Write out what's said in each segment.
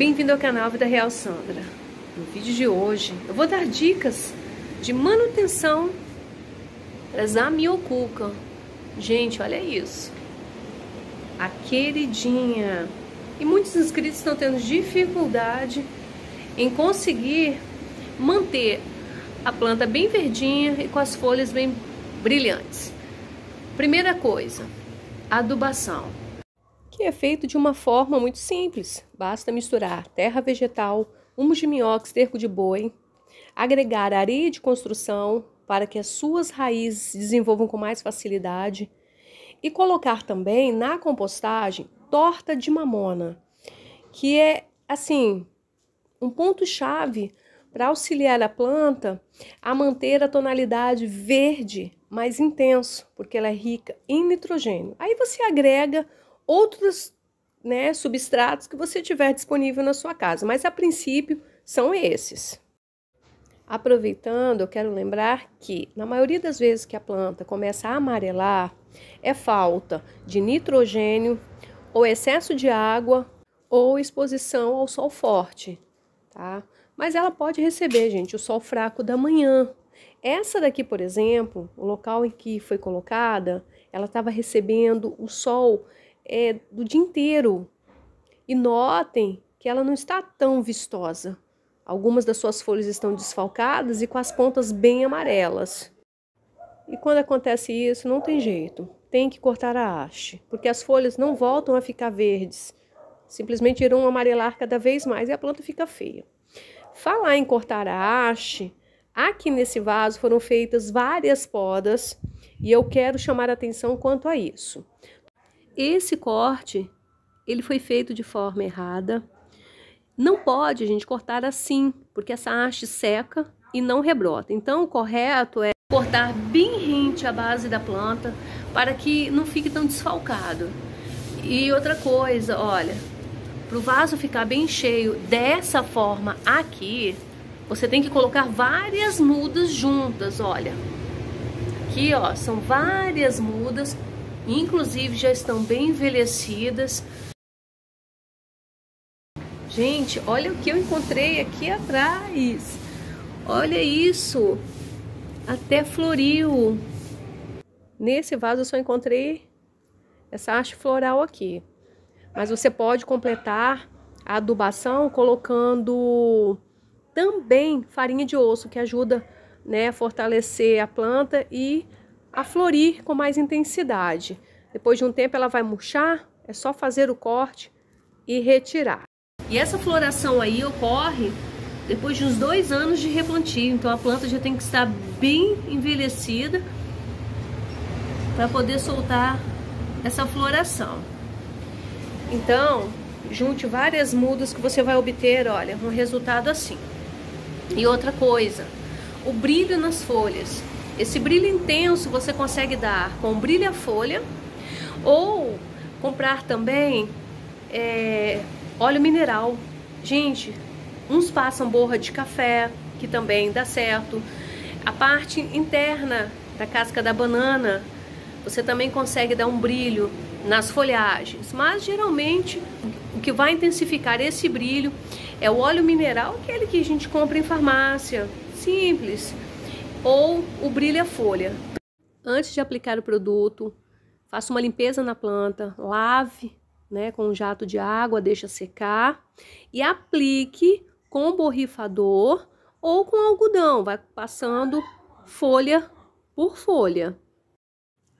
Bem-vindo ao canal Vida Real Sandra. No vídeo de hoje eu vou dar dicas de manutenção das amiocuca. Gente, olha isso. A queridinha. E muitos inscritos estão tendo dificuldade em conseguir manter a planta bem verdinha e com as folhas bem brilhantes. Primeira coisa, adubação que é feito de uma forma muito simples. Basta misturar terra vegetal, humus de minhoca, esterco de boi, agregar areia de construção para que as suas raízes se desenvolvam com mais facilidade e colocar também na compostagem torta de mamona, que é assim, um ponto chave para auxiliar a planta a manter a tonalidade verde mais intenso, porque ela é rica em nitrogênio. Aí você agrega outros né, substratos que você tiver disponível na sua casa, mas a princípio são esses. Aproveitando, eu quero lembrar que na maioria das vezes que a planta começa a amarelar, é falta de nitrogênio ou excesso de água ou exposição ao sol forte, tá? Mas ela pode receber, gente, o sol fraco da manhã. Essa daqui, por exemplo, o local em que foi colocada, ela estava recebendo o sol é, do dia inteiro. E notem que ela não está tão vistosa. Algumas das suas folhas estão desfalcadas e com as pontas bem amarelas. E quando acontece isso, não tem jeito. Tem que cortar a haste, porque as folhas não voltam a ficar verdes. Simplesmente irão amarelar cada vez mais e a planta fica feia. Falar em cortar a haste, aqui nesse vaso foram feitas várias podas e eu quero chamar a atenção quanto a isso esse corte, ele foi feito de forma errada. Não pode a gente cortar assim, porque essa haste seca e não rebrota. Então, o correto é cortar bem rente à base da planta para que não fique tão desfalcado. E outra coisa, olha, para o vaso ficar bem cheio dessa forma aqui, você tem que colocar várias mudas juntas, olha. Aqui, ó, são várias mudas inclusive já estão bem envelhecidas. Gente, olha o que eu encontrei aqui atrás. Olha isso. Até floriu. Nesse vaso eu só encontrei essa haste floral aqui. Mas você pode completar a adubação colocando também farinha de osso, que ajuda né, a fortalecer a planta e a florir com mais intensidade. Depois de um tempo ela vai murchar, é só fazer o corte e retirar. E essa floração aí ocorre depois de uns dois anos de replantio, então a planta já tem que estar bem envelhecida para poder soltar essa floração. Então, junte várias mudas que você vai obter, olha, um resultado assim. E outra coisa, o brilho nas folhas. Esse brilho intenso você consegue dar com brilha-folha ou comprar também é, óleo mineral. Gente, uns passam borra de café, que também dá certo. A parte interna da casca da banana, você também consegue dar um brilho nas folhagens, mas geralmente o que vai intensificar esse brilho é o óleo mineral, aquele que a gente compra em farmácia, simples ou o brilha folha. Antes de aplicar o produto, faça uma limpeza na planta, lave, né, com um jato de água, deixa secar e aplique com borrifador ou com algodão, vai passando folha por folha.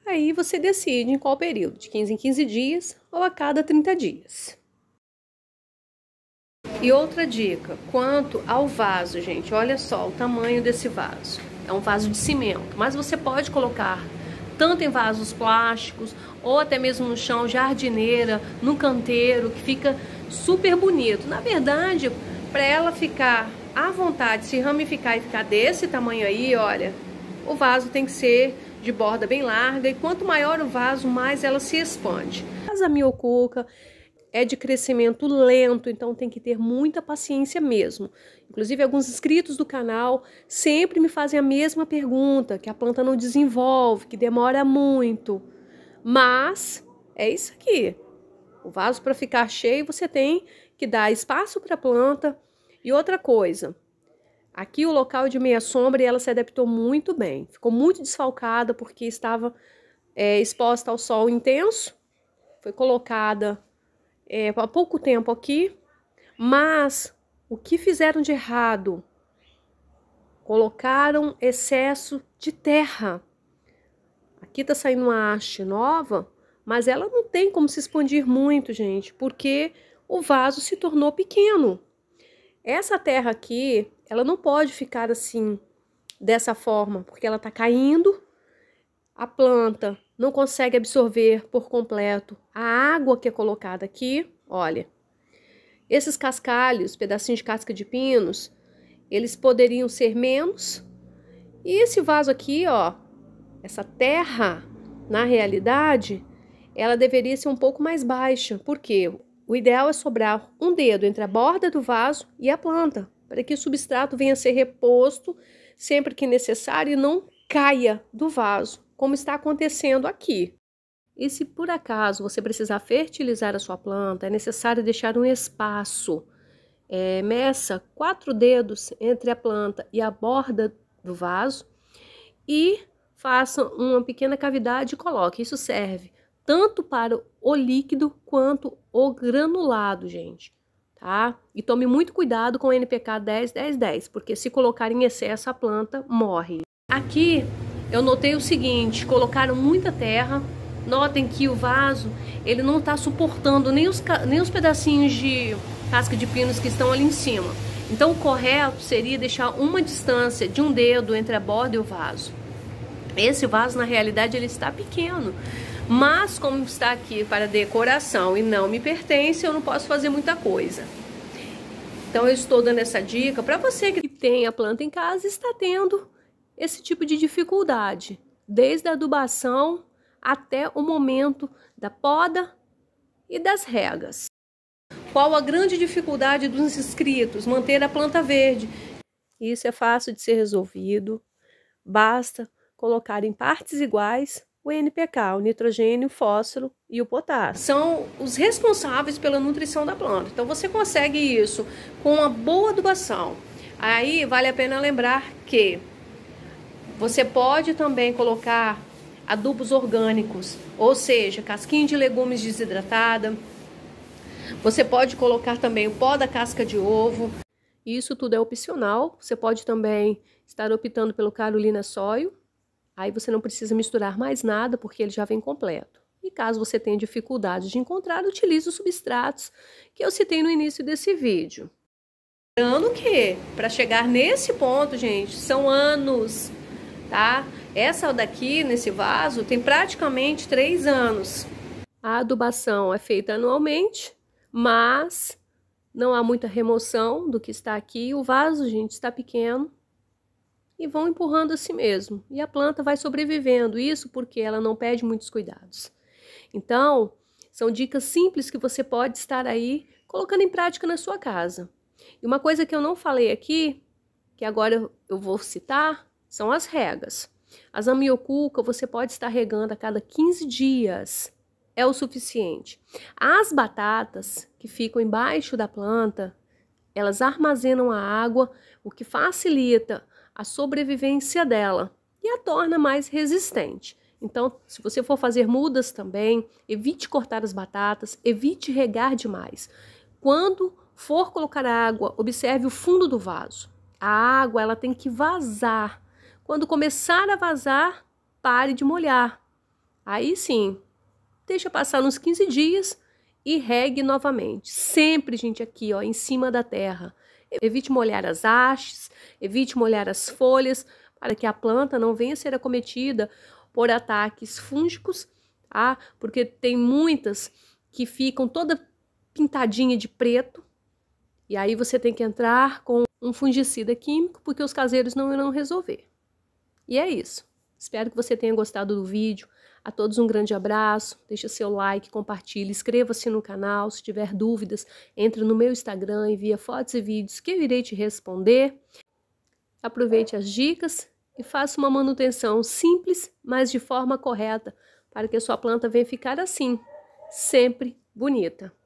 Aí você decide em qual período, de 15 em 15 dias ou a cada 30 dias. E outra dica, quanto ao vaso, gente, olha só o tamanho desse vaso é um vaso de cimento, mas você pode colocar tanto em vasos plásticos ou até mesmo no chão, jardineira, no canteiro, que fica super bonito. Na verdade, para ela ficar à vontade, se ramificar e ficar desse tamanho aí, olha, o vaso tem que ser de borda bem larga e quanto maior o vaso, mais ela se expande. Mas a é de crescimento lento, então tem que ter muita paciência mesmo. Inclusive, alguns inscritos do canal sempre me fazem a mesma pergunta: que a planta não desenvolve, que demora muito. Mas é isso aqui. O vaso para ficar cheio, você tem que dar espaço para a planta. E outra coisa, aqui o local de meia sombra ela se adaptou muito bem. Ficou muito desfalcada porque estava é, exposta ao sol intenso. Foi colocada é, há pouco tempo aqui, mas o que fizeram de errado? Colocaram excesso de terra. Aqui está saindo uma haste nova, mas ela não tem como se expandir muito, gente, porque o vaso se tornou pequeno. Essa terra aqui, ela não pode ficar assim, dessa forma, porque ela está caindo a planta não consegue absorver por completo a água que é colocada aqui, olha, esses cascalhos, pedacinhos de casca de pinos, eles poderiam ser menos. E esse vaso aqui, ó, essa terra, na realidade, ela deveria ser um pouco mais baixa, porque o ideal é sobrar um dedo entre a borda do vaso e a planta, para que o substrato venha a ser reposto sempre que necessário e não caia do vaso como está acontecendo aqui. E se por acaso você precisar fertilizar a sua planta, é necessário deixar um espaço. É, meça quatro dedos entre a planta e a borda do vaso e faça uma pequena cavidade e coloque. Isso serve tanto para o líquido quanto o granulado, gente. Tá? E tome muito cuidado com o NPK 10 10 10, porque se colocar em excesso a planta morre. Aqui eu notei o seguinte, colocaram muita terra, notem que o vaso, ele não está suportando nem os, nem os pedacinhos de casca de pinos que estão ali em cima. Então o correto seria deixar uma distância de um dedo entre a borda e o vaso. Esse vaso, na realidade, ele está pequeno. Mas, como está aqui para decoração e não me pertence, eu não posso fazer muita coisa. Então, eu estou dando essa dica para você que tem a planta em casa e está tendo esse tipo de dificuldade, desde a adubação até o momento da poda e das regas. Qual a grande dificuldade dos inscritos? Manter a planta verde. Isso é fácil de ser resolvido. Basta colocar em partes iguais o NPK, o nitrogênio, o fósforo e o potássio. São os responsáveis pela nutrição da planta. Então você consegue isso com uma boa adubação. Aí vale a pena lembrar que você pode também colocar adubos orgânicos, ou seja, casquinha de legumes desidratada. Você pode colocar também o pó da casca de ovo. Isso tudo é opcional. Você pode também estar optando pelo Carolina Soio. Aí você não precisa misturar mais nada, porque ele já vem completo. E caso você tenha dificuldade de encontrar, utilize os substratos que eu citei no início desse vídeo. Lembrando que, para chegar nesse ponto, gente, são anos tá? Essa daqui, nesse vaso, tem praticamente três anos. A adubação é feita anualmente, mas não há muita remoção do que está aqui. O vaso, gente, está pequeno e vão empurrando a si mesmo. E a planta vai sobrevivendo, isso porque ela não pede muitos cuidados. Então, são dicas simples que você pode estar aí colocando em prática na sua casa. E uma coisa que eu não falei aqui, que agora eu vou citar, são as regas. As amioculca você pode estar regando a cada 15 dias, é o suficiente. As batatas que ficam embaixo da planta, elas armazenam a água, o que facilita a sobrevivência dela e a torna mais resistente. Então, se você for fazer mudas também, evite cortar as batatas, evite regar demais. Quando for colocar água, observe o fundo do vaso. A água ela tem que vazar quando começar a vazar, pare de molhar. Aí sim, deixa passar uns 15 dias e regue novamente. Sempre, gente, aqui, ó, em cima da terra. Evite molhar as hastes, evite molhar as folhas, para que a planta não venha a ser acometida por ataques fúngicos, tá? Porque tem muitas que ficam toda pintadinha de preto. E aí você tem que entrar com um fungicida químico, porque os caseiros não irão resolver. E é isso. Espero que você tenha gostado do vídeo. A todos um grande abraço, deixe seu like, compartilhe, inscreva-se no canal. Se tiver dúvidas, entre no meu Instagram, envia fotos e vídeos que eu irei te responder. Aproveite as dicas e faça uma manutenção simples, mas de forma correta, para que a sua planta venha ficar assim, sempre bonita.